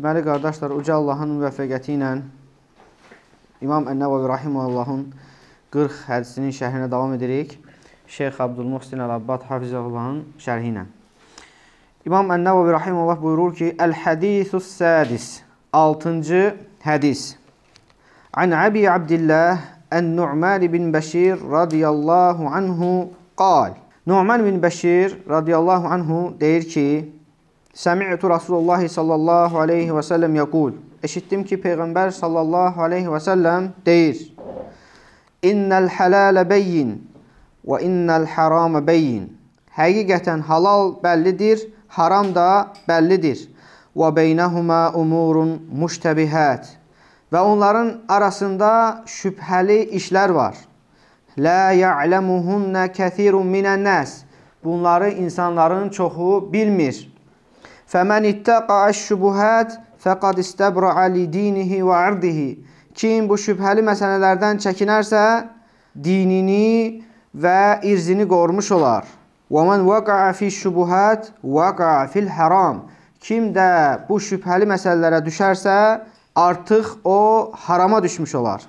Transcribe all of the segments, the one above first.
Deməli, qardaşlar, Uca Allahın müvəffəqiyyəti ilə İmam Ənəvavi Rahimullahın 40 hədisinin şərhinə davam edirik. Şeyx Abdülmuhsin Əl-Abbad Hafizullahın şərhi ilə. İmam Ənəvavi Rahimullah buyurur ki, Əl-Hədisus Sədis 6-cı hədis Ən Əbi Abdillah Ən-Nu'man bin Bəşir radiyallahu anhu qal Nu'man bin Bəşir radiyallahu anhu deyir ki, Səmi'tu Rasulullah sallallahu aleyhi və səlləm yəqul. Eşitdim ki, Peyğəmbər sallallahu aleyhi və səlləm deyir. İnnəl hələlə bəyin və innəl haramə bəyin. Həqiqətən halal bəllidir, haram da bəllidir. Və beynəhumə umurun müştəbihət. Və onların arasında şübhəli işlər var. Lə ya'ləmuhunnə kəthirun minən nəs. Bunları insanların çoxu bilmir. Fəmən ittəqə əş-şubuhət fəqad istəbrə li dinihi və ardihi. Kim bu şübhəli məsələlərdən çəkinərsə, dinini və irzini qorumuş olar. Və men vəqa'a fi şubuhat vəqa'a fil haram. Kim də bu şübhəli məsələlərə düşərsə, artıq o harama düşmüş olar.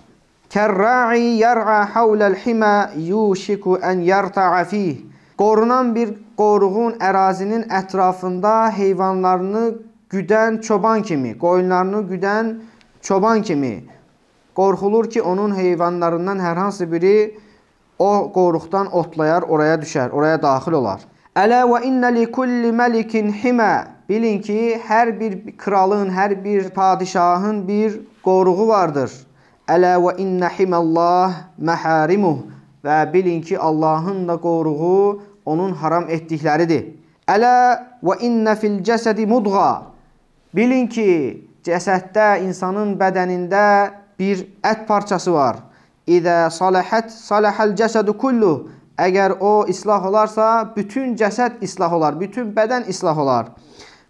Kərra'i yar'a havlal hima yushiku an yarta'a fihi. Qorunan bir qoruğun ərazinin ətrafında heyvanlarını güdən çoban kimi, qoyunlarını güdən çoban kimi qorxulur ki, onun heyvanlarından hər hansı biri o qoruqdan otlayar, oraya düşər, oraya daxil olar. Ələ və innə li kulli məlikin himə. Bilin ki, hər bir kralın, hər bir padişahın bir qoruğu vardır. Ələ və innə himəllah məhərimuh. Və bilin ki, Allahın da qoruğu onun haram etdikləridir. Ələ və innə fil cəsədi mudğa. Bilin ki, cəsəddə insanın bədənində bir ət parçası var. İzə salahət salahəl cəsədu kullu. Əgər o islah olarsa, bütün cəsəd islah olar, bütün bədən islah olar.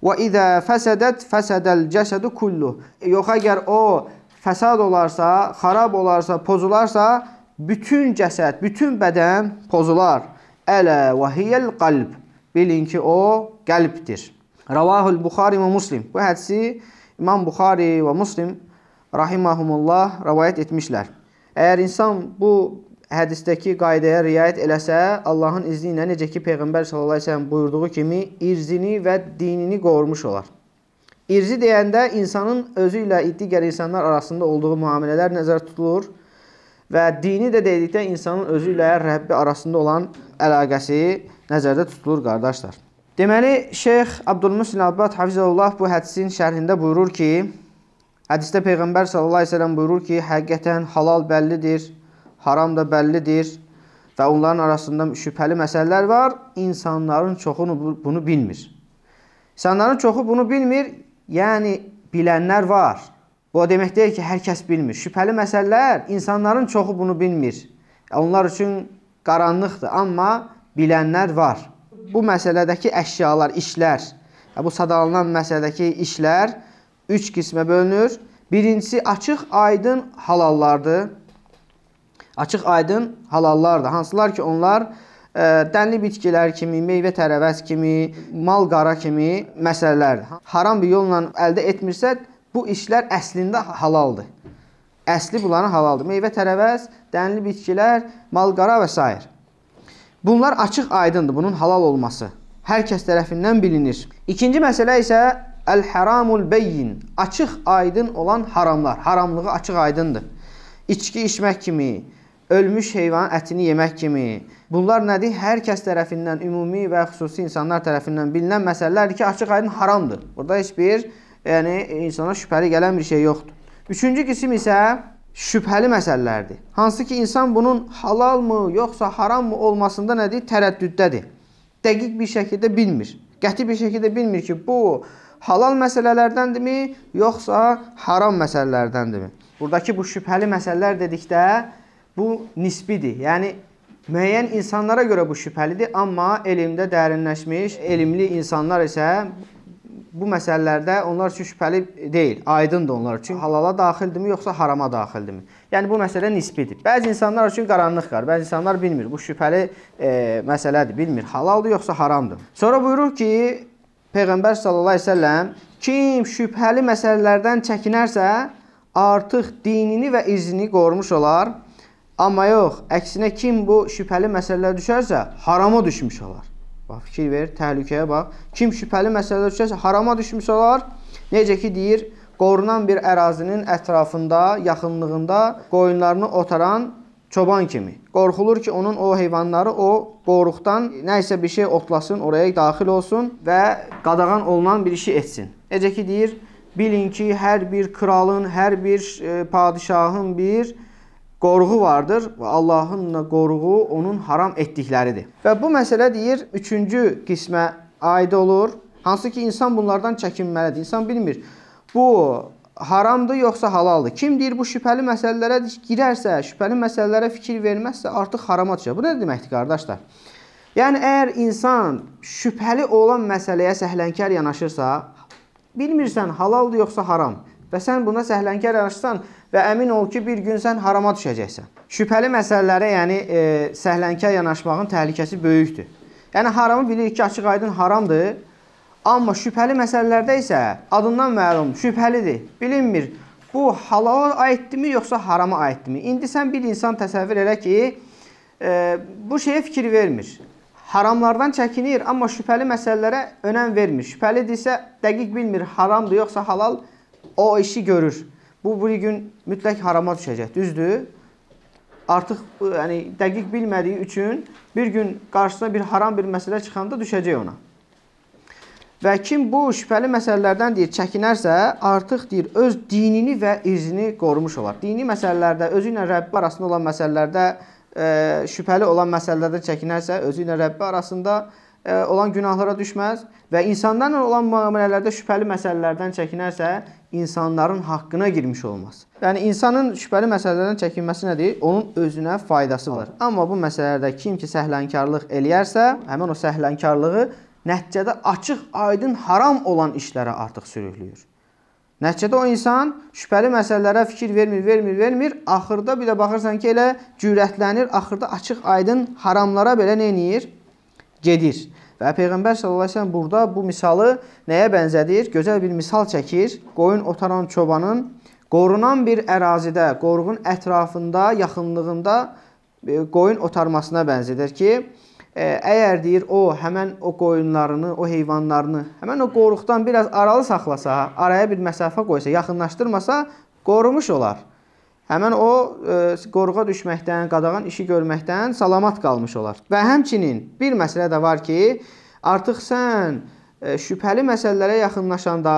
Və izə fəsədət fəsədəl cəsədu kullu. E, yox əgər o fəsad olarsa, xarab olarsa, pozularsa, bütün cəsəd, bütün bədən pozular. Ələ və hiyəl qalb. Bilin ki, o qəlbdir. Ravahul Buxari və Muslim. Bu hədisi İmam Buxari və Muslim rahimahumullah rəvayət etmişlər. Əgər insan bu hədisdəki qaydaya riayət eləsə, Allahın izni ilə necə ki peyğəmbər sallallahu əleyhi və səlləm buyurduğu kimi irzini və dinini qorumuş olar. İrzi deyəndə insanın özü ilə digər insanlar arasında olduğu müamilələr nəzərdə tutulur və dini də dedikdə insanın özü ilə Rəbbi arasında olan əlaqəsi nəzərdə tutulur qardaşlar. Deməli, Şeyx Abdülmüslim Abbad Hafizullah bu hədisin şərhində buyurur ki, hədisdə Peyğəmbər sallallahu əleyhi və səlləm buyurur ki, həqiqətən halal bəllidir, haram da bəllidir və onların arasında şübhəli məsələlər var. İnsanların çoxunu bunu bilmir. İnsanların çoxu bunu bilmir, yəni bilənlər var. Bu o demək deyil ki, hər kəs bilmir. Şübhəli məsələlər insanların çoxu bunu bilmir. Onlar üçün qaranlıqdır, amma bilənlər var. Bu məsələdəki əşyalar, işlər, bu sadalanan məsələdəki işlər üç qismə bölünür. Birincisi açıq aydın halallardır. Açıq aydın halallardır. Hansılar ki, onlar ə, e, dənli bitkilər kimi, meyvə tərəvəz kimi, mal qara kimi məsələlərdir. Haram bir yolla əldə etmirsə, bu işlər əslində halaldır əsli bunların halaldır. Meyvə tərəvəz, dənli bitkilər, malqara və s. Bunlar açıq aydındır bunun halal olması. Hər kəs tərəfindən bilinir. İkinci məsələ isə əl-haramul beyin, açıq aydın olan haramlar. Haramlığı açıq aydındır. İçki içmək kimi, ölmüş heyvanın ətini yemək kimi. Bunlar nədir? Hər kəs tərəfindən, ümumi və xüsusi insanlar tərəfindən bilinən məsələlərdir ki, açıq aydın haramdır. Burada heç bir yəni insana şübhəli gələn bir şey yoxdur. Üçüncü qisim isə şübhəli məsələlərdir. Hansı ki, insan bunun halal mı, yoxsa haram mı olmasında nədir? Tərəddüddədir. Dəqiq bir şəkildə bilmir. Qəti bir şəkildə bilmir ki, bu halal məsələlərdəndirmi, yoxsa haram məsələlərdəndirmi? Buradakı bu şübhəli məsələlər dedikdə bu nisbidir. Yəni müəyyən insanlara görə bu şübhəlidir, amma elmdə dərinləşmiş, elmli insanlar isə bu məsələlərdə onlar üçün şübhəli deyil, aydındır onlar üçün. Halala daxildirmi, yoxsa harama daxildirmi? Yəni bu məsələ nisbidir. Bəzi insanlar üçün qaranlıq qar, bəzi insanlar bilmir. Bu şübhəli e, məsələdir, bilmir halaldır yoxsa haramdır. Sonra buyurur ki, Peyğəmbər sallallahu əleyhi və səlləm kim şübhəli məsələlərdən çəkinərsə, artıq dinini və izni qorumuş olar. Amma yox, əksinə kim bu şübhəli məsələlərə düşərsə, harama düşmüş olar. Bax, fikir ver, təhlükəyə bax. Kim şübhəli məsələdə düşərsə, harama düşmüş olar. Necə ki, deyir, qorunan bir ərazinin ətrafında, yaxınlığında qoyunlarını otaran çoban kimi. Qorxulur ki, onun o heyvanları o qoruqdan nə isə bir şey otlasın, oraya daxil olsun və qadağan olunan bir işi etsin. Necə ki, deyir, bilin ki, hər bir kralın, hər bir e, padişahın bir qorğu vardır və Allahın qorğu onun haram etdikləridir. Və bu məsələ deyir 3-cü qismə aid olur. Hansı ki insan bunlardan çəkinməlidir. İnsan bilmir bu haramdır yoxsa halaldır. Kim deyir bu şübhəli məsələlərə girərsə, şübhəli məsələlərə fikir verməzsə artıq harama düşər. Bu nə deməkdir qardaşlar? Yəni əgər insan şübhəli olan məsələyə səhlənkar yanaşırsa, bilmirsən halaldır yoxsa haram və sən buna səhlənkar yanaşırsan, və əmin ol ki, bir gün sən harama düşəcəksən. Şübhəli məsələlərə, yəni e, səhlənkar yanaşmağın təhlükəsi böyükdür. Yəni haramı bilirik ki, açıq-aydın haramdır. Amma şübhəli məsələlərdə isə adından məlum şübhəlidir. Bilinmir bu halala aiddirmi yoxsa harama aiddirmi? İndi sən bir insan təsəvvür elə ki, e, bu şeyə fikir vermir haramlardan çəkinir, amma şübhəli məsələlərə önəm vermir. Şübhəlidirsə, dəqiq bilmir haramdır yoxsa halal, o işi görür. Bu bir gün mütləq harama düşəcək, düzdür? Artıq yəni dəqiq bilmədiyi üçün bir gün qarşısına bir haram bir məsələ çıxanda düşəcək ona. Və kim bu şübhəli məsələlərdən deyir çəkinərsə, artıq deyir öz dinini və irzini qorumuş olar. Dini məsələlərdə, özü ilə Rəbbi arasında olan məsələlərdə ə, e, şübhəli olan məsələlərdə çəkinərsə, özü ilə Rəbbi arasında ə, e, olan günahlara düşməz və insanlarla olan müamilələrdə şübhəli məsələlərdən çəkinərsə, insanların haqqına girmiş olmaz. Yəni insanın şübhəli məsələlərdən çəkinməsi nədir? Onun özünə faydası var. Hə. Amma bu məsələlərdə kim ki səhlənkarlıq eləyərsə, həmin o səhlənkarlığı nəticədə açıq, aydın, haram olan işlərə artıq sürükləyir. Nəticədə o insan şübhəli məsələlərə fikir vermir, vermir, vermir. Axırda bir də baxırsan ki, elə cürətlənir, axırda açıq, aydın haramlara belə nə eləyir? Gedir. Və Peyğəmbər s.ə.v burada bu misalı nəyə bənzədir? Gözəl bir misal çəkir. Qoyun otaran çobanın qorunan bir ərazidə, qoruğun ətrafında, yaxınlığında e, qoyun otarmasına bənzədir ki, e, əgər deyir o həmən o qoyunlarını, o heyvanlarını həmən o qoruqdan biraz aralı saxlasa, araya bir məsafə qoysa, yaxınlaşdırmasa qorumuş olar həmin o e, qorğa düşməkdən, qadağan işi görməkdən salamat qalmış olar. Və həmçinin bir məsələ də var ki, artıq sən e, şübhəli məsələlərə yaxınlaşanda,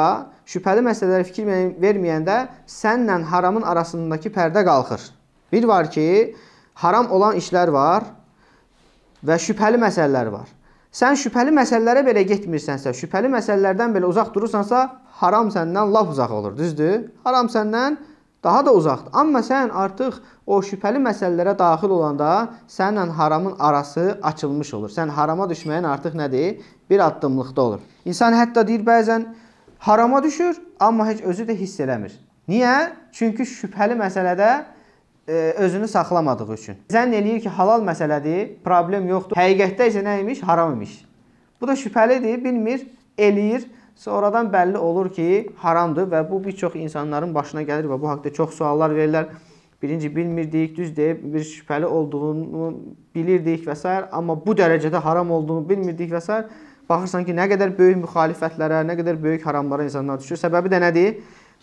şübhəli məsələlərə fikir verməyəndə sənlə haramın arasındakı pərdə qalxır. Bir var ki, haram olan işlər var və şübhəli məsələlər var. Sən şübhəli məsələlərə belə getmirsənsə, şübhəli məsələlərdən belə uzaq durursansa, haram səndən lap uzaq olur, düzdür? Haram səndən daha da uzaqdır. Amma sən artıq o şübhəli məsələlərə daxil olanda səninlə haramın arası açılmış olur. Sən harama düşməyin artıq nədir? Bir addımlıqda olur. İnsan hətta deyir bəzən harama düşür, amma heç özü də hiss eləmir. Niyə? Çünki şübhəli məsələdə e, özünü saxlamadığı üçün. Zənn eləyir ki, halal məsələdir, problem yoxdur. Həqiqətdə isə nə imiş? Haram imiş. Bu da şübhəlidir, bilmir, eləyir sonradan bəlli olur ki, haramdır və bu bir çox insanların başına gəlir və bu haqda çox suallar verirlər. Birinci bilmirdik, düz deyib, bir şübhəli olduğunu bilirdik və s. amma bu dərəcədə haram olduğunu bilmirdik və s. Baxırsan ki, nə qədər böyük müxalifətlərə, nə qədər böyük haramlara insanlar düşür. Səbəbi də nədir?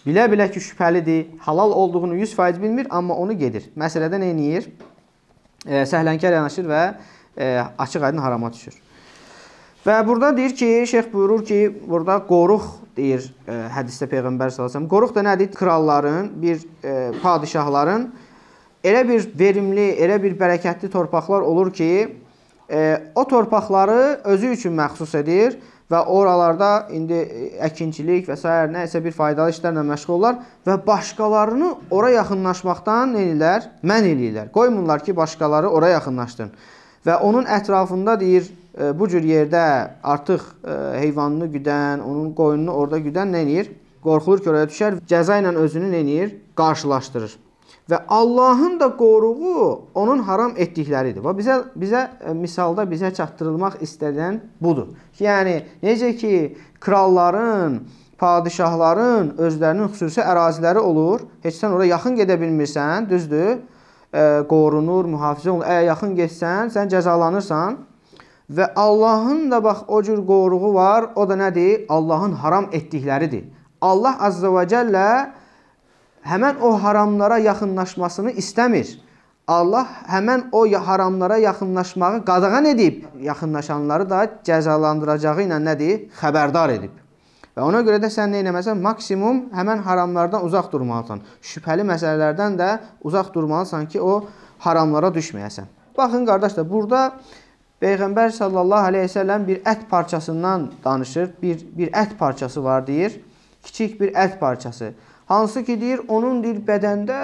Bilə-bilə ki, şübhəlidir, halal olduğunu 100% bilmir, amma onu gedir. Məsələdə nə edir? E, səhlənkar yanaşır və e, açıq aydın harama düşür. Və burada deyir ki, şeyx buyurur ki, burada qoruq deyir e, hədisdə peyğəmbər sallallahu əleyhi və səlləm. Qoruq da nədir? Kralların, bir e, padişahların elə bir verimli, elə bir bərəkətli torpaqlar olur ki, e, o torpaqları özü üçün məxsus edir və oralarda indi e, əkinçilik və s. nə isə bir faydalı işlərlə məşğul olurlar və başqalarını ora yaxınlaşmaqdan eləyirlər, mən eləyirlər. Qoymurlar ki, başqaları ora yaxınlaşsın. Və onun ətrafında deyir bu cür yerdə artıq e, heyvanını güdən, onun qoyununu orada güdən nə eləyir? Qorxulur ki, oraya düşər, cəza ilə özünü nə eləyir? Qarşılaşdırır. Və Allahın da qoruğu onun haram etdikləridir. Və bizə bizə e, misalda bizə çatdırılmaq istənilən budur. Yəni necə ki kralların, padişahların özlərinin xüsusi əraziləri olur. Heç sən ora yaxın gedə bilmirsən, düzdür? E, qorunur, mühafizə olunur. Əgər yaxın getsən, sən cəzalanırsan. Və Allahın da bax o cür qoruğu var, o da nədir? Allahın haram etdikləridir. Allah Azza və Cəllə həmən o haramlara yaxınlaşmasını istəmir. Allah həmən o haramlara yaxınlaşmağı qadağan edib, yaxınlaşanları da cəzalandıracağı ilə nədir? Xəbərdar edib. Və ona görə də sən nə eləməsən, maksimum həmən haramlardan uzaq durmalısan. Şübhəli məsələlərdən də uzaq durmalısan ki, o haramlara düşməyəsən. Baxın qardaşlar, burada Peyğəmbər sallallahu əleyhi və səlləm bir ət parçasından danışır. Bir bir ət parçası var deyir. Kiçik bir ət parçası. Hansı ki deyir, onun deyir bədəndə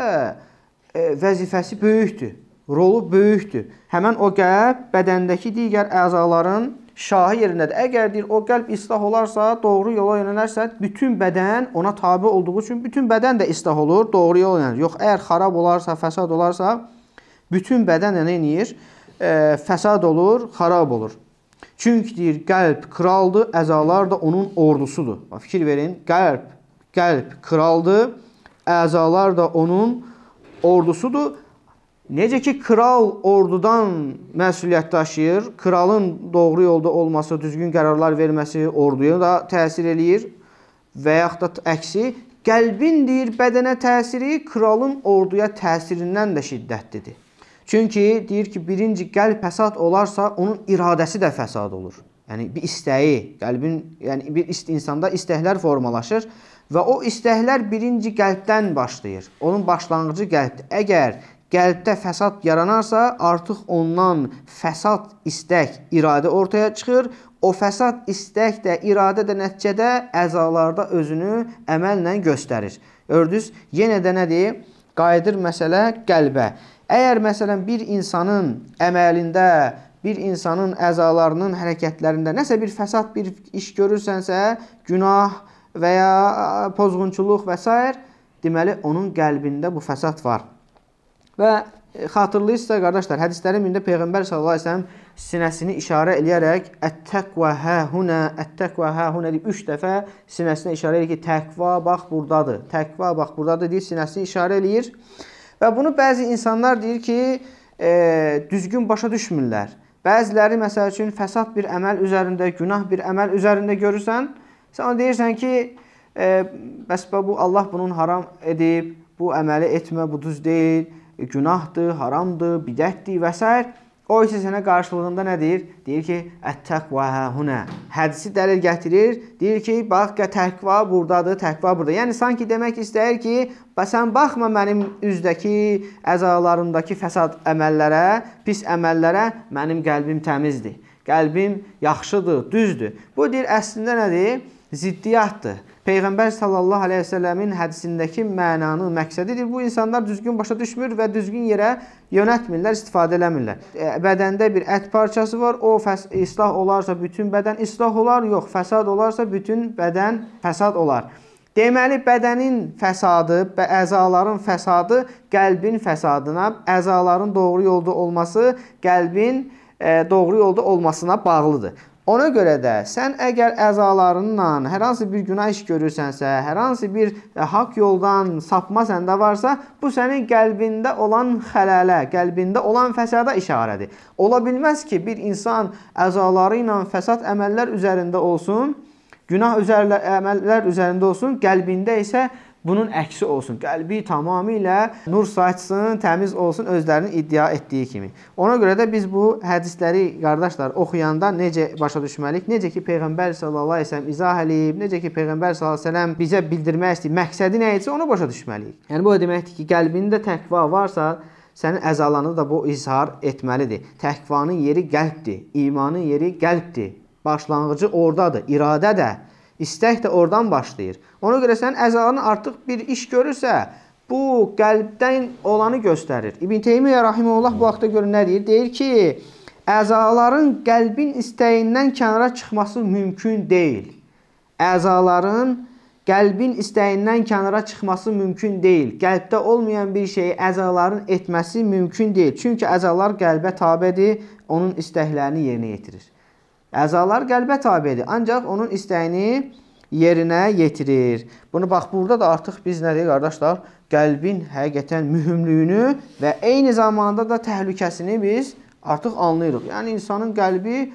e, vəzifəsi böyükdür. Rolu böyükdür. Həmin o qəlb bədəndəki digər əzaların şahı yerindədir. Əgər deyir o qəlb islah olarsa, doğru yola yönələrsə, bütün bədən ona tabe olduğu üçün bütün bədən də islah olur, doğru yola yönəlir. Yox, əgər xarab olarsa, fəsad olarsa, bütün bədən nə eləyir? Yəni, e, fəsad olur, xarab olur. Çünki deyir, qəlb kraldır, əzalar da onun ordusudur. Fikir verin, qəlb, qəlb kraldır, əzalar da onun ordusudur. Necə ki, kral ordudan məsuliyyət daşıyır, kralın doğru yolda olması, düzgün qərarlar verməsi orduya da təsir eləyir və yaxud da əksi, qəlbin deyir, bədənə təsiri kralın orduya təsirindən də şiddətlidir. Çünki deyir ki, birinci qəlb fəsad olarsa, onun iradəsi də fəsad olur. Yəni bir istəyi, qəlbin, yəni bir ist insanda istəklər formalaşır və o istəklər birinci qəlbdən başlayır. Onun başlanğıcı qəlbdir. Əgər qəlbdə fəsad yaranarsa, artıq ondan fəsad istək, iradə ortaya çıxır. O fəsad istək də, iradə də nəticədə əzalarda özünü əməllə göstərir. Gördünüz? Yenə də nədir? Qayıdır məsələ qəlbə. Əgər məsələn bir insanın əməlində, bir insanın əzalarının hərəkətlərində nəsə bir fəsad bir iş görürsənsə, günah və ya pozğunçuluq və s. deməli onun qəlbində bu fəsad var. Və e, xatırlayırsınızsa qardaşlar, hədislərin birində Peyğəmbər sallallahu əleyhi və səlləm sinəsini işarə eləyərək ət-təqva hə huna, ət-təqva hə huna deyib 3 dəfə sinəsinə işarə eləyir ki, təqva bax burdadır. Təqva bax burdadır deyib sinəsini işarə eləyir. Və bunu bəzi insanlar deyir ki, e, düzgün başa düşmürlər. Bəziləri məsəl üçün fəsad bir əməl üzərində, günah bir əməl üzərində görürsən, sən ona deyirsən ki, e, bəs bu Allah bunun haram edib, bu əməli etmə, bu düz deyil, e, günahdır, haramdır, bidətdir və s. O isə sənə qarşılığında nə deyir? Deyir ki, ət-təqva huna. Hədisi dəlil gətirir. Deyir ki, bax, təqva burdadır, təqva burada. Yəni sanki demək istəyir ki, bəs sən baxma mənim üzdəki, əzalarımdakı fəsad əməllərə, pis əməllərə, mənim qəlbim təmizdir. Qəlbim yaxşıdır, düzdür. Bu deyir əslində nədir? Ziddiyatdır. Peyğəmbər sallallahu əleyhi və səlləmin hədisindəki mənanı, məqsədidir. Bu insanlar düzgün başa düşmür və düzgün yerə yönətmirlər, istifadə eləmirlər. E, bədəndə bir ət parçası var. O islah olarsa bütün bədən islah olar, yox, fəsad olarsa bütün bədən fəsad olar. Deməli, bədənin fəsadı və əzaların fəsadı qəlbin fəsadına, əzaların doğru yolda olması qəlbin e, doğru yolda olmasına bağlıdır. Ona görə də sən əgər əzalarınla hər hansı bir günah iş görürsənsə, hər hansı bir e, haqq yoldan sapma səndə varsa, bu sənin qəlbində olan xələlə, qəlbində olan fəsada işarədir. Ola bilməz ki, bir insan əzaları ilə fəsad əməllər üzərində olsun, günah üzərlər, əməllər üzərində olsun, qəlbində isə bunun əksi olsun. Qəlbi tamamilə nur saçsın, təmiz olsun özlərinin iddia etdiyi kimi. Ona görə də biz bu hədisləri qardaşlar oxuyanda necə başa düşməliyik? Necə ki peyğəmbər sallallahu əleyhi və səlləm izah eləyib, necə ki peyğəmbər sallallahu əleyhi və səlləm bizə bildirmək istəyir, məqsədi nə idisə onu başa düşməliyik. Yəni bu o deməkdir ki, qəlbində təqva varsa, sənin əzalarını da bu izhar etməlidir. Təqvanın yeri qəlbdir, imanın yeri qəlbdir. Başlanğıcı ordadır, iradə də. İstək də oradan başlayır. Ona görə sən əzalan artıq bir iş görürsə, bu qəlbdən olanı göstərir. İbn Teymiyyə rahimehullah bu haqda görə nə deyir? Deyir ki, əzaların qəlbin istəyindən kənara çıxması mümkün deyil. Əzaların qəlbin istəyindən kənara çıxması mümkün deyil. Qəlbdə olmayan bir şeyi əzaların etməsi mümkün deyil. Çünki əzalar qəlbə tabedir, onun istəklərini yerinə yetirir. Əzalar qəlbə tabedir, ancaq onun istəyini yerinə yetirir. Bunu bax, burada da artıq biz nə deyək, qardaşlar? Qəlbin həqiqətən mühümlüyünü və eyni zamanda da təhlükəsini biz artıq anlayırıq. Yəni, insanın qəlbi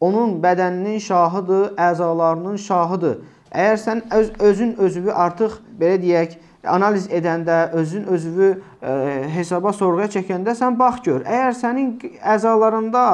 onun bədəninin şahıdır, əzalarının şahıdır. Əgər sən öz, özün özüvü artıq, belə deyək, analiz edəndə, özün özüvü e, hesaba sorğuya çəkəndə sən bax gör. Əgər sənin əzalarında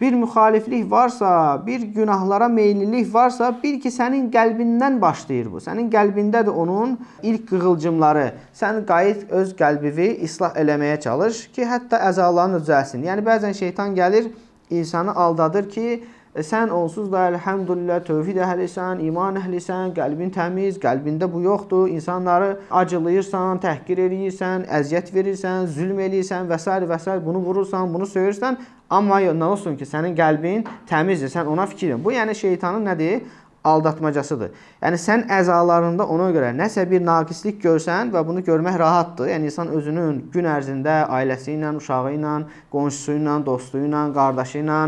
bir müxaliflik varsa, bir günahlara meyillilik varsa, bil ki, sənin qəlbindən başlayır bu. Sənin qəlbindədir onun ilk qığılcımları. Sən qayıt öz qəlbivi islah eləməyə çalış ki, hətta əzaların üzəlsin. Yəni, bəzən şeytan gəlir, insanı aldadır ki, E, sən onsuz da elhamdülillah tövhid əhlisən, iman əhlisən, qəlbin təmiz, qəlbində bu yoxdur. İnsanları acılayırsan, təhqir eləyirsən, əziyyət verirsən, zülm eləyirsən və s. və s. bunu vurursan, bunu söyürsən, amma nə olsun ki, sənin qəlbin təmizdir, sən ona fikrin. Bu yəni şeytanın nədir? aldatmacasıdır. Yəni sən əzalarında ona görə nəsə bir naqislik görsən və bunu görmək rahatdır. Yəni insan özünün gün ərzində ailəsi ilə, uşağı ilə, qonşusu ilə, dostu ilə, qardaşı ilə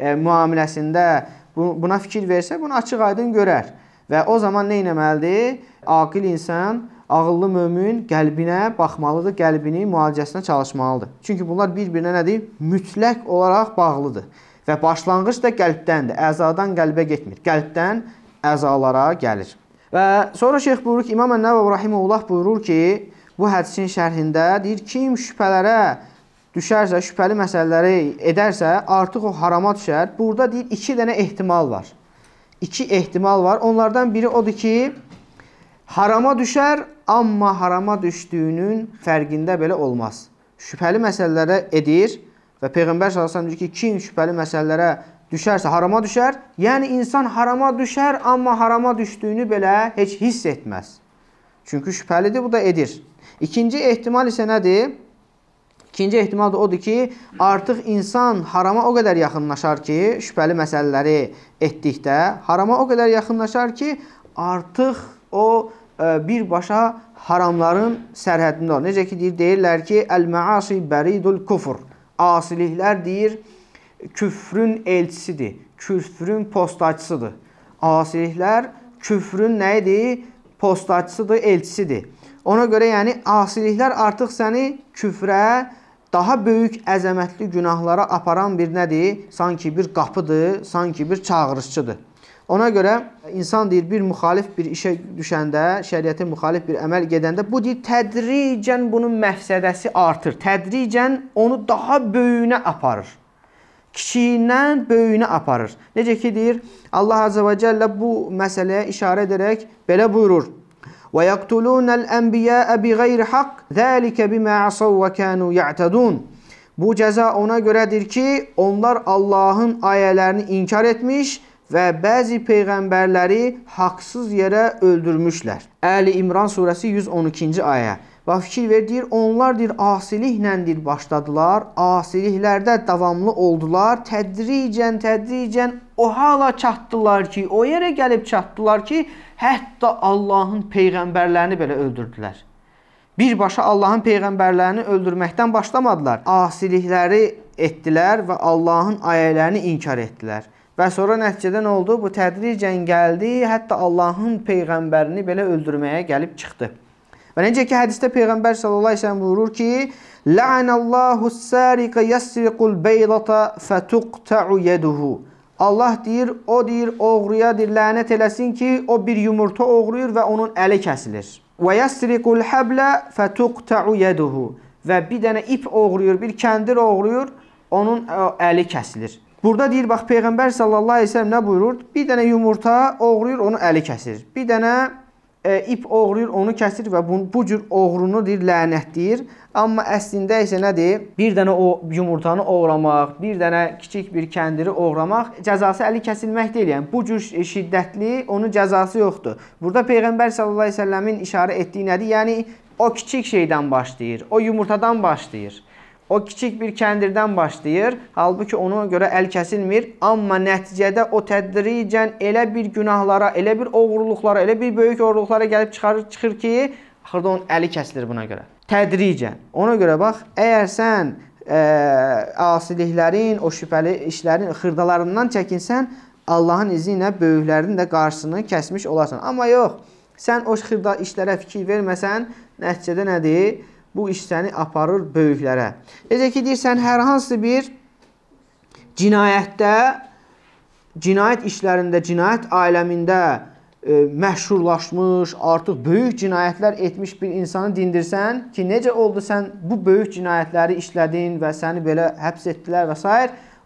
e, müamiləsində bu, buna fikir versə, bunu açıq-aydın görər. Və o zaman nə etməlidir? Aqil insan, ağıllı mömin qəlbinə baxmalıdır, qəlbini müalicəsinə çalışmalıdır. Çünki bunlar bir-birinə nədir? Mütləq olaraq bağlıdır. Və başlanğıc da qəlbdəndir. Əzadan qəlbə getmir. Qəlbdən əzalara gəlir. Və sonra şeyx buyurur ki, İmam Ən-Nəvavi rahimehullah buyurur ki, bu hədisin şərhində deyir kim şübhələrə düşərsə, şübhəli məsələləri edərsə, artıq o harama düşər. Burada deyir, iki dənə ehtimal var. İki ehtimal var. Onlardan biri odur ki, harama düşər, amma harama düşdüyünün fərqində belə olmaz. Şübhəli məsələlərə edir və Peyğəmbər s.ə.v deyir ki, kim şübhəli məsələlərə düşərsə, harama düşər. Yəni, insan harama düşər, amma harama düşdüyünü belə heç hiss etməz. Çünki şübhəlidir, bu da edir. İkinci ehtimal isə nədir? İkinci ehtimal da odur ki, artıq insan harama o qədər yaxınlaşar ki, şübhəli məsələləri etdikdə harama o qədər yaxınlaşar ki, artıq o e, birbaşa haramların sərhədində olur. Necə ki deyir, deyirlər ki, "Əl-məasi bəridul kufr." Asiliklər deyir, küfrün elçisidir, küfrün postacısıdır. Asiliklər küfrün nəyidir? Postacısıdır, elçisidir. Ona görə yəni asiliklər artıq səni küfrə daha böyük əzəmətli günahlara aparan bir nədir? Sanki bir qapıdır, sanki bir çağırışçıdır. Ona görə insan deyir bir müxalif bir işə düşəndə, şəriətə müxalif bir əməl gedəndə bu deyir tədricən bunun məfsədəsi artır. Tədricən onu daha böyüyünə aparır. Kiçiyindən böyüyünə aparır. Necə ki deyir Allah Azza və Cəllə bu məsələyə işarə edərək belə buyurur: وَيَقْتُلُونَ الْاَنْبِيَاءَ بِغَيْرِ حَقِّ ذَٰلِكَ بِمَا عَصَوْا وَكَانُوا يَعْتَدُونَ Bu cəza ona görədir ki, onlar Allahın ayələrini inkar etmiş və bəzi peyğəmbərləri haqsız yerə öldürmüşlər. Əli İmran surəsi 112-ci ayə. Və fikir ver, deyir, onlar deyir, asiliklə deyir, başladılar, asiliklərdə davamlı oldular, tədricən, tədricən o hala çatdılar ki, o yerə gəlib çatdılar ki, hətta Allahın peyğəmbərlərini belə öldürdülər. Birbaşa Allahın peyğəmbərlərini öldürməkdən başlamadılar. Asilikləri etdilər və Allahın ayələrini inkar etdilər. Və sonra nəticədə nə oldu? Bu tədricən gəldi, hətta Allahın peyğəmbərini belə öldürməyə gəlib çıxdı. Və necə ki hədisdə peyğəmbər sallallahu əleyhi və səlləm buyurur ki: "La'anallahu s-sariqa yasriqul baydata fatuqta'u yaduhu." Allah deyir, o deyir, oğruya deyir, lənət eləsin ki, o bir yumurta oğruyur və onun əli kəsilir. Və yəsriqul həblə fətuqta'u yeduhu. Və bir dənə ip oğruyur, bir kəndir oğruyur, onun e, əli kəsilir. Burada deyir, bax Peyğəmbər sallallahu əleyhi və səlləm nə buyurur? Bir dənə yumurta oğruyur, onun əli kəsilir. Bir dənə e, ip oğruyur, onu kəsir və bu, bu cür oğrunu deyir, lənət deyir. Amma əslində isə nədir? Bir dənə o yumurtanı oğramaq, bir dənə kiçik bir kəndiri oğramaq cəzası əli kəsilmək deyil. Yəni bu cür şiddətli onun cəzası yoxdur. Burada peyğəmbər sallallahu əleyhi və səlləmin işarə etdiyi nədir? Yəni o kiçik şeydən başlayır, o yumurtadan başlayır. O kiçik bir kəndirdən başlayır. Halbuki ona görə əl kəsilmir. Amma nəticədə o tədricən elə bir günahlara, elə bir oğurluqlara, elə bir böyük oğurluqlara gəlib çıxarır, çıxır ki, axırda onun əli kəsilir buna görə. Tədricən. Ona görə bax, əgər sən ə, e, asiliklərin, o şübhəli işlərin xırdalarından çəkinsən, Allahın izni ilə böyüklərin də qarşısını kəsmiş olarsan. Amma yox, sən o xırda işlərə fikir verməsən, nəticədə nədir? bu iş səni aparır böyüklərə. Necə ki, deyirsən, hər hansı bir cinayətdə, cinayət işlərində, cinayət ailəmində e, məşhurlaşmış, artıq böyük cinayətlər etmiş bir insanı dindirsən ki, necə oldu sən bu böyük cinayətləri işlədin və səni belə həbs etdilər və s.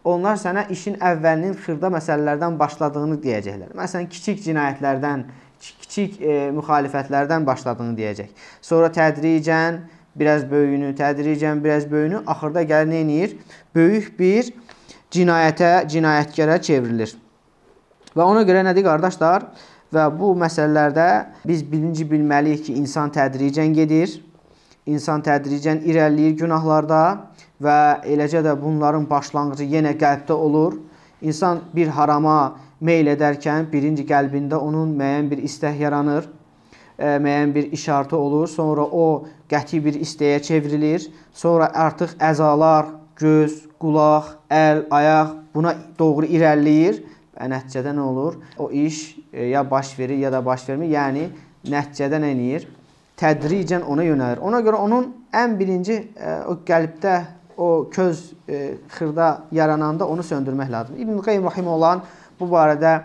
Onlar sənə işin əvvəlinin xırda məsələlərdən başladığını deyəcəklər. Məsələn, kiçik cinayətlərdən, kiçik e, müxalifətlərdən başladığını deyəcək. Sonra tədricən biraz böyüyünü, tədricən biraz böyüyünü, axırda gəlir nə eləyir? Böyük bir cinayətə, cinayətkara çevrilir. Və ona görə nədir qardaşlar? Və bu məsələlərdə biz birinci bilməliyik ki, insan tədricən gedir. İnsan tədricən irəliləyir günahlarda və eləcə də bunların başlanğıcı yenə qəlbdə olur. İnsan bir harama meyl edərkən birinci qəlbində onun müəyyən bir istək yaranır E, müəyyən bir işartı olur, sonra o qəti bir istəyə çevrilir, sonra artıq əzalar, göz, qulaq, əl, ayaq buna doğru irəliləyir və nəticədə nə olur? O iş e, ya baş verir, ya da baş vermir, yəni nəticədə nə eləyir? Tədricən ona yönəlir. Ona görə onun ən birinci e, o qəlbdə o köz e, xırda yarananda onu söndürmək lazımdır. İbn Qayyim rahimehullah bu barədə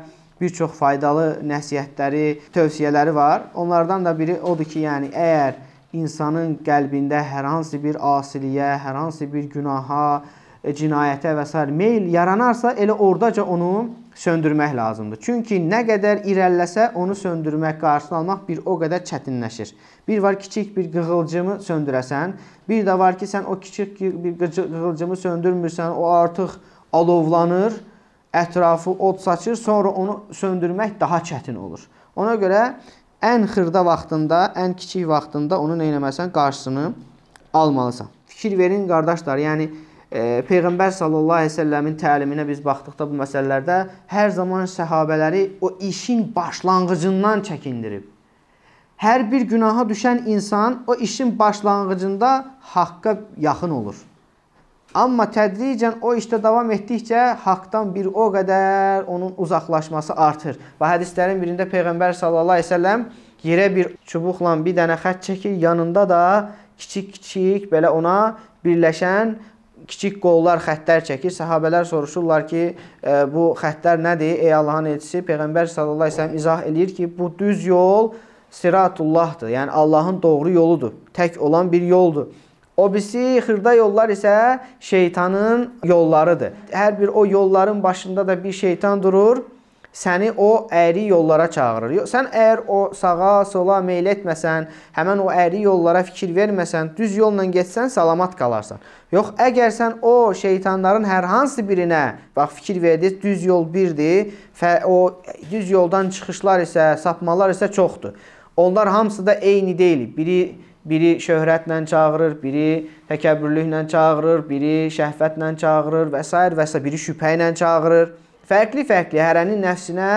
bir çox faydalı nəsihətləri, tövsiyələri var. Onlardan da biri odur ki, yəni əgər insanın qəlbində hər hansı bir asiliyə, hər hansı bir günaha, e, cinayətə və s. meyl yaranarsa, elə ordaca onu söndürmək lazımdır. Çünki nə qədər irəlləsə, onu söndürmək, qarşısını almaq bir o qədər çətinləşir. Bir var kiçik bir qığılcımı söndürəsən, bir də var ki, sən o kiçik bir qığılcımı söndürmürsən, o artıq alovlanır ətrafı od saçır, sonra onu söndürmək daha çətin olur. Ona görə ən xırda vaxtında, ən kiçik vaxtında onu nə etməsən qarşısını almalısan. Fikir verin qardaşlar, yəni e, Peyğəmbər sallallahu əleyhi və səlləmin təliminə biz baxdıqda bu məsələlərdə hər zaman səhabələri o işin başlanğıcından çəkindirib. Hər bir günaha düşən insan o işin başlanğıcında haqqa yaxın olur. Amma tədricən o işdə davam etdikcə haqqdan bir o qədər onun uzaqlaşması artır. Və hədislərin birində Peyğəmbər sallallahu əleyhi və səlləm yerə bir çubuqla bir dənə xətt çəkir, yanında da kiçik-kiçik belə ona birləşən kiçik qollar, xəttlər çəkir. Səhabələr soruşurlar ki, e, bu xəttlər nədir? Ey Allahın elçisi, Peyğəmbər sallallahu əleyhi və səlləm izah eləyir ki, bu düz yol Siratullahdır. Yəni Allahın doğru yoludur. Tək olan bir yoldur. O birisi xırda yollar isə şeytanın yollarıdır. Hər bir o yolların başında da bir şeytan durur. Səni o əyri yollara çağırır. Sən əgər o sağa, sola meyl etməsən, həmin o əyri yollara fikir verməsən, düz yolla getsən, salamat qalarsan. Yox, əgər sən o şeytanların hər hansı birinə, bax fikir verdiniz, düz yol birdir, o düz yoldan çıxışlar isə, sapmalar isə çoxdur. Onlar hamısı da eyni deyil. Biri Biri şöhrətlə çağırır, biri təkəbbürlüklə çağırır, biri şəhvətlə çağırır və s. və s. biri şübhə ilə çağırır. Fərqli-fərqli hərənin nəfsinə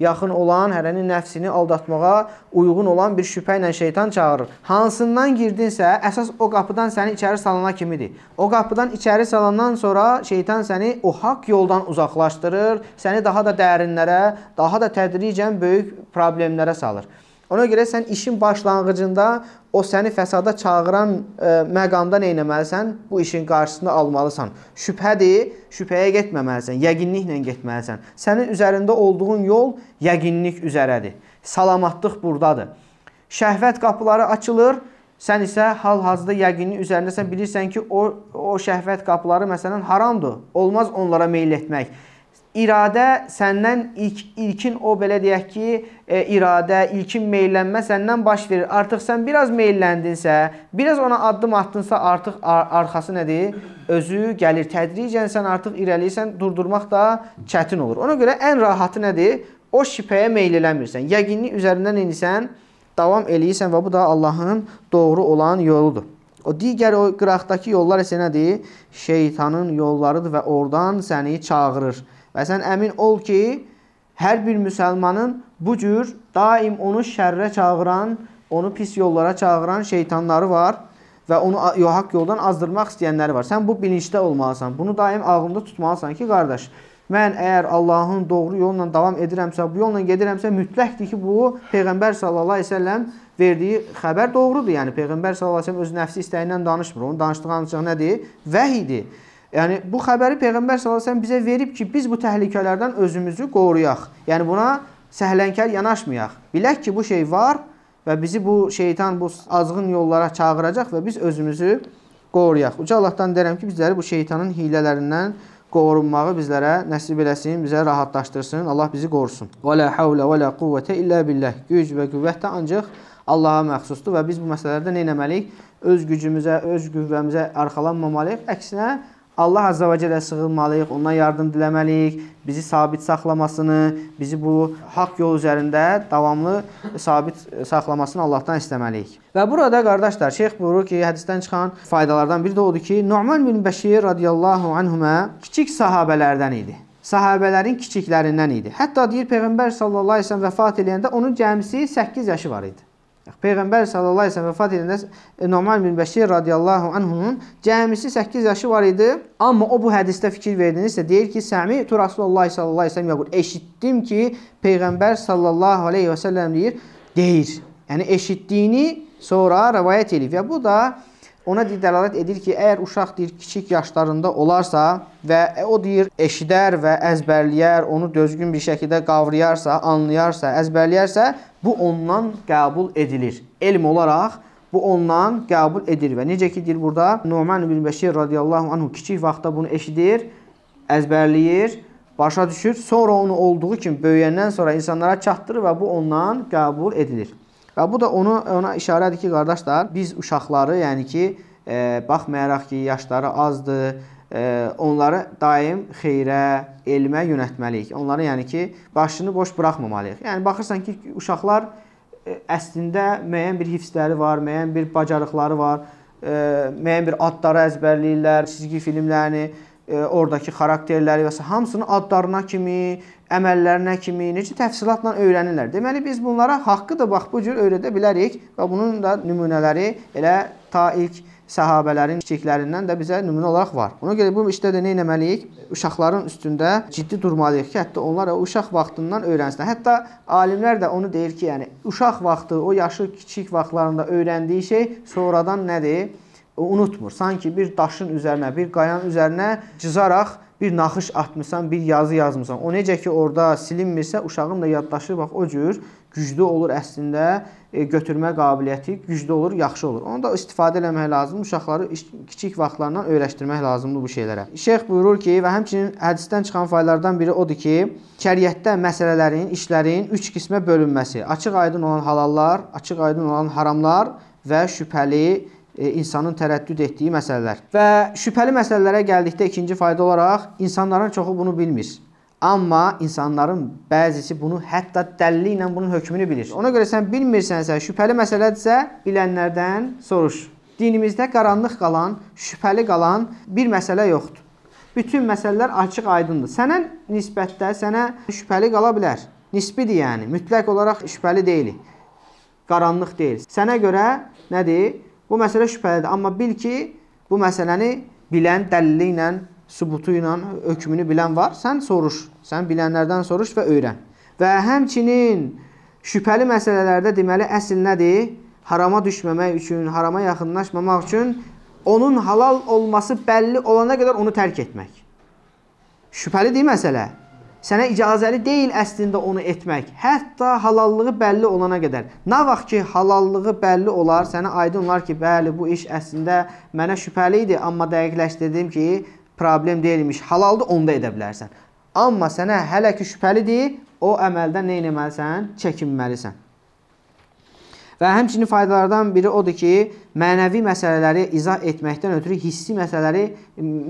yaxın olan, hərənin nəfsini aldatmağa uyğun olan bir şübhə ilə şeytan çağırır. Hansından girdinsə, əsas o qapıdan səni içəri salana kimidir. O qapıdan içəri salandan sonra şeytan səni o haqq yoldan uzaqlaşdırır, səni daha da dərinlərə, daha da tədricən böyük problemlərə salır. Ona görə sən işin başlanğıcında o səni fəsada çağıran ə, e, məqamda nə etməlisən? Bu işin qarşısını almalısan. Şübhədir, şübhəyə getməməlisən, yəqinliklə getməlisən. Sənin üzərində olduğun yol yəqinlik üzərədir. Salamatlıq burdadır. Şəhvət qapıları açılır. Sən isə hal-hazırda yəqinin üzərindəsən, bilirsən ki, o o şəhvət qapıları məsələn haramdır. Olmaz onlara meyl etmək iradə səndən ilk, ilkin o belə deyək ki, e, iradə, ilkin meyllənmə səndən baş verir. Artıq sən biraz meyilləndinsə, biraz ona addım atdınsa, artıq ar arxası nədir? Özü gəlir. Tədricən sən artıq irəliyəsən, durdurmaq da çətin olur. Ona görə ən rahatı nədir? O şübhəyə meyl eləmirsən. Yəqinli üzərindən inirsən, davam eləyirsən və bu da Allahın doğru olan yoludur. O digər o qıraqdakı yollar isə nədir? Şeytanın yollarıdır və oradan səni çağırır. Və sən əmin ol ki, hər bir müsəlmanın bu cür daim onu şərrə çağıran, onu pis yollara çağıran şeytanları var və onu haqq yoldan azdırmaq istəyənləri var. Sən bu bilinçdə olmalısan. Bunu daim ağlında tutmalısan ki, qardaş, mən əgər Allahın doğru yolla davam edirəmsə, bu yolla gedirəmsə, mütləqdir ki, bu Peyğəmbər sallallahu əleyhi və səlləm verdiyi xəbər doğrudur. Yəni Peyğəmbər sallallahu əleyhi və səlləm öz nəfsi istəyindən danışmır. Onun danışdığı ancaq nədir? Vəhidir. Yəni bu xəbəri Peyğəmbər sallallahu əleyhi və səlləm bizə verib ki, biz bu təhlükələrdən özümüzü qoruyaq. Yəni buna səhlənkar yanaşmayaq. Bilək ki, bu şey var və bizi bu şeytan bu azğın yollara çağıracaq və biz özümüzü qoruyaq. Uca Allahdan deyirəm ki, bizləri bu şeytanın hiylələrindən qorunmağı bizlərə nəsib eləsin, bizə rahatlaşdırsın. Allah bizi qorusun. Və la havlə və la quvvətə illə billah. Güc və qüvvət də ancaq Allaha məxsusdur və biz bu məsələlərdə nə etməliyik? Öz gücümüzə, öz qüvvəmizə arxalanmamalıyıq. Əksinə Allah Azza və Cələ sığınmalıyıq, ondan yardım diləməliyik, bizi sabit saxlamasını, bizi bu haqq yol üzərində davamlı sabit saxlamasını Allahdan istəməliyik. Və burada qardaşlar, şeyx buyurur ki, hədisdən çıxan faydalardan biri də odur ki, Nu'man bin Bəşir radiyallahu anhümə kiçik sahabələrdən idi. Sahabələrin kiçiklərindən idi. Hətta deyir Peyğəmbər sallallahu əleyhi və səlləm vəfat eləyəndə onun cəmisi 8 yaşı var idi. Peyğəmbər sallallahu əleyhi və səlləm vəfat edəndə e, Numan bin Bəşir radiyallahu anhunun cəmisi 8 yaşı var idi. Amma o bu hədisdə fikir verdinizsə deyir ki, Səmi tu Rasulullah sallallahu əleyhi və səlləm yəqul eşitdim ki, Peyğəmbər sallallahu əleyhi və səlləm deyir, deyir. Yəni eşitdiyini sonra rivayət edib. Və bu da ona dəlalət edir ki, əgər uşaq deyir kiçik yaşlarında olarsa və e, o deyir eşidər və əzbərləyər, onu düzgün bir şəkildə qavrayarsa, anlayarsa, əzbərləyərsə, bu ondan qəbul edilir. Elm olaraq bu ondan qəbul edilir. Və necə ki, deyir burada, Numan ibn Bəşir radiyallahu anhu kiçik vaxtda bunu eşidir, əzbərləyir, başa düşür, sonra onu olduğu kimi böyüyəndən sonra insanlara çatdırır və bu ondan qəbul edilir. Və bu da onu ona işarədir ki, qardaşlar, biz uşaqları, yəni ki, e, baxmayaraq ki, yaşları azdır, onları daim xeyrə, elmə yönətməliyik. Onları yəni ki, başını boş buraxmamalıyıq. Yəni baxırsan ki, uşaqlar e, əslində müəyyən bir hifsləri var, müəyyən bir bacarıqları var, e, müəyyən bir adları əzbərləyirlər, çizgi filmlərini, e, oradakı xarakterləri və s. hamısını adlarına kimi, əməllərinə kimi, necə təfsilatla öyrənirlər. Deməli biz bunlara haqqı da bax bu cür öyrədə bilərik və bunun da nümunələri elə ta ilk səhabələrin kiçiklərindən də bizə nümunə olaraq var. Ona görə bu işdə də nə etməliyik? Uşaqların üstündə ciddi durmalıyıq ki, hətta onlar o uşaq vaxtından öyrənsinlər. Hətta alimlər də onu deyir ki, yəni uşaq vaxtı, o yaşı kiçik vaxtlarında öyrəndiyi şey sonradan nədir? unutmur. Sanki bir daşın üzərinə, bir qayanın üzərinə cızaraq bir naxış atmısan, bir yazı yazmısan. O necə ki orada silinmirsə, uşağın da yaddaşı bax o cür güclü olur əslində E, götürmə qabiliyyəti güclü olur, yaxşı olur. Onu da istifadə eləmək lazımdır. Uşaqları kiçik vaxtlarından öyrəşdirmək lazımdır bu şeylərə. Şeyx buyurur ki, və həmçinin hədisdən çıxan faylardan biri odur ki, şəriətdə məsələlərin, işlərin 3 qismə bölünməsi. Açıq-aydın olan halallar, açıq-aydın olan haramlar və şübhəli e, insanın tərəddüd etdiyi məsələlər. Və şübhəli məsələlərə gəldikdə ikinci fayda olaraq insanların çoxu bunu bilmir. Amma insanların bəzisi bunu hətta dəlilli ilə bunun hökmünü bilir. Ona görə sən bilmirsənsə, şübhəli məsələdirsə, bilənlərdən soruş. Dinimizdə qaranlıq qalan, şübhəli qalan bir məsələ yoxdur. Bütün məsələlər açıq-aydındır. Sənə nisbətdə sənə şübhəli qala bilər. Nisbidir yəni, mütləq olaraq şübhəli deyil. Qaranlıq deyil. Sənə görə nədir? Bu məsələ şübhəlidir, amma bil ki, bu məsələni bilən dəlilli ilə sübutu ilə hökmünü bilən var. Sən soruş, sən bilənlərdən soruş və öyrən. Və həmçinin şübhəli məsələlərdə deməli əsl nədir? Harama düşməmək üçün, harama yaxınlaşmamaq üçün onun halal olması bəlli olana qədər onu tərk etmək. Şübhəlidir məsələ. Sənə icazəli deyil əslində onu etmək. Hətta halallığı bəlli olana qədər. Nə vaxt ki, halallığı bəlli olar, sənə aydın olar ki, bəli, bu iş əslində mənə şübhəli idi, amma dəqiqləşdirdim ki, problem deyilmiş, halaldır, onda edə bilərsən. Amma sənə hələ ki şübhəlidir, o əməldən nə etməlisən? Çəkinməlisən. Və həmçinin faydalardan biri odur ki, mənəvi məsələləri izah etməkdən ötürü hissi məsələləri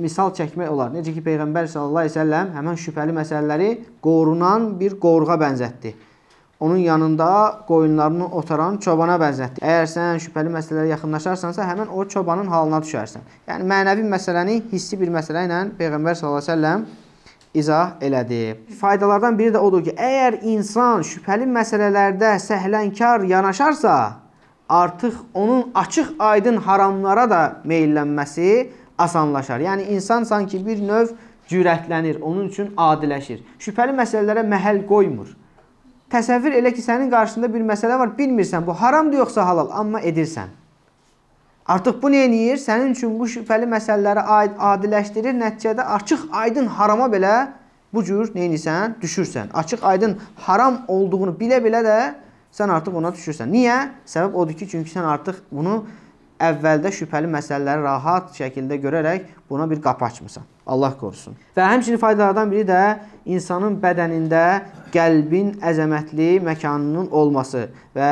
misal çəkmək olar. Necə ki, Peyğəmbər sallallahu əleyhi və səlləm həmin şübhəli məsələləri qorunan bir qorğa bənzətdi onun yanında qoyunlarını otaran çobana bənzətdi. Əgər sən şübhəli məsələlərə yaxınlaşarsansa, həmin o çobanın halına düşərsən. Yəni mənəvi məsələni hissi bir məsələ ilə Peyğəmbər sallallahu əleyhi və səlləm izah elədi. Faydalardan biri də odur ki, əgər insan şübhəli məsələlərdə səhlənkar yanaşarsa, artıq onun açıq-aydın haramlara da meyllənməsi asanlaşar. Yəni insan sanki bir növ cürətlənir, onun üçün adiləşir. Şübhəli məsələlərə məhəl qoymur. Təsəvvür elə ki, sənin qarşında bir məsələ var, bilmirsən bu haramdır yoxsa halal, amma edirsən. Artıq bu nə eləyir? Sənin üçün bu şübhəli məsələləri aid adiləşdirir. Nəticədə açıq, aydın harama belə bu cür nə edirsən? Düşürsən. Açıq, aydın haram olduğunu bilə-bilə də sən artıq ona düşürsən. Niyə? Səbəb odur ki, çünki sən artıq bunu əvvəldə şübhəli məsələləri rahat şəkildə görərək buna bir qapı açmısan. Allah qorusun. Və həmçinin faydalardan biri də insanın bədənində qəlbin əzəmətli məkanının olması və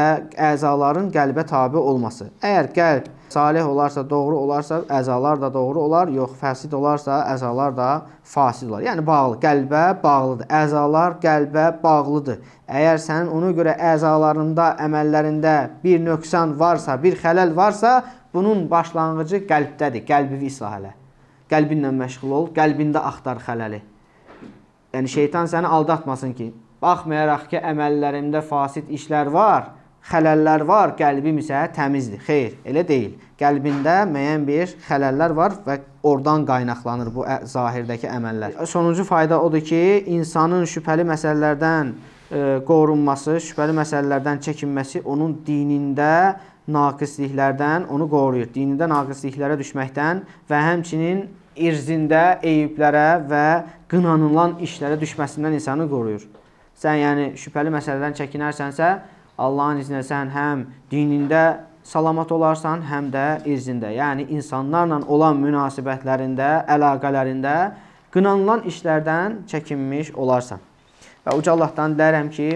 əzaların qəlbə tabe olması. Əgər qəlb salih olarsa, doğru olarsa, əzalar da doğru olar, yox fəsid olarsa, əzalar da fasid olar. Yəni bağlı, qəlbə bağlıdır. Əzalar qəlbə bağlıdır. Əgər sənin ona görə əzalarında, əməllərində bir nöqsan varsa, bir xələl varsa, bunun başlanğıcı qəlbdədir, qəlbi islah elə. Qəlbinlə məşğul ol, qəlbində axtar xələli. Yəni şeytan səni aldatmasın ki, baxmayaraq ki, əməllərimdə fasid işlər var, xələllər var, qəlbim isə təmizdir. Xeyr, elə deyil. Qəlbində müəyyən bir xələllər var və oradan qaynaqlanır bu zahirdəki əməllər. Sonuncu fayda odur ki, insanın şübhəli məsələlərdən ə, e, qorunması, şübhəli məsələlərdən çəkinməsi onun dinində naqisliklərdən onu qoruyur. Dinində naqisliklərə düşməkdən və həmçinin irzində eyiblərə və qınanılan işlərə düşməsindən insanı qoruyur. Sən yəni şübhəli məsələdən çəkinərsənsə, Allahın izni ilə sən həm dinində salamat olarsan, həm də irzində. Yəni insanlarla olan münasibətlərində, əlaqələrində qınanılan işlərdən çəkinmiş olarsan. Və uca Allahdan dilərəm ki,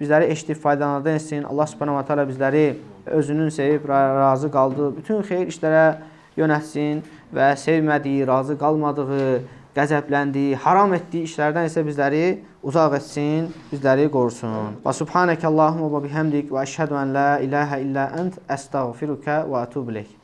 bizləri eşidib faydalandırsın. Allah subhanahu va taala bizləri özünün sevib, razı qaldığı bütün xeyir işlərə yönətsin və sevmədiyi, razı qalmadığı, qəzəbləndiyi, haram etdiyi işlərdən isə bizləri uzaq etsin, bizləri qorusun. Və subhanəkə Allahumma və bihamdik və əşhədu ən la ilahə illə ənt əstəğfiruka və ətubu ileyk.